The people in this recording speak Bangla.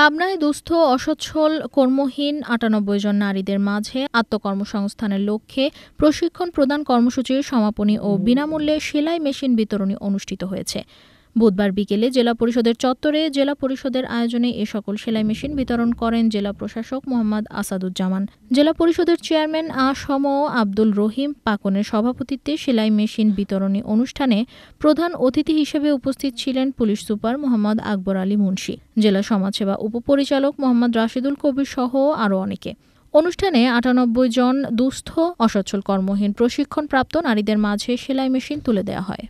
পাবনায় দুস্থ অসচ্ছল কর্মহীন আটানব্বই জন নারীদের মাঝে আত্মকর্মসংস্থানের লক্ষ্যে প্রশিক্ষণ প্রদান কর্মসূচির সমাপনী ও বিনামূল্যে সেলাই মেশিন বিতরণী অনুষ্ঠিত হয়েছে বুধবার বিকেলে জেলা পরিষদের চত্বরে জেলা পরিষদের আয়োজনে এ সকল সেলাই মেশিন বিতরণ করেন জেলা প্রশাসক মোহাম্মদ আসাদুজ্জামান জেলা পরিষদের চেয়ারম্যান আসম আব্দুল রহিম পাকনের সভাপতিত্বে সেলাই মেশিন বিতরণী অনুষ্ঠানে প্রধান অতিথি হিসেবে উপস্থিত ছিলেন পুলিশ সুপার মোহাম্মদ আকবর আলী মুন্সি জেলা সমাজসেবা উপপরিচালক মোহাম্মদ রাশিদুল কবির সহ আরও অনেকে অনুষ্ঠানে আটানব্বই জন দুস্থ অসচ্ছল কর্মহীন প্রশিক্ষণপ্রাপ্ত নারীদের মাঝে সেলাই মেশিন তুলে দেওয়া হয়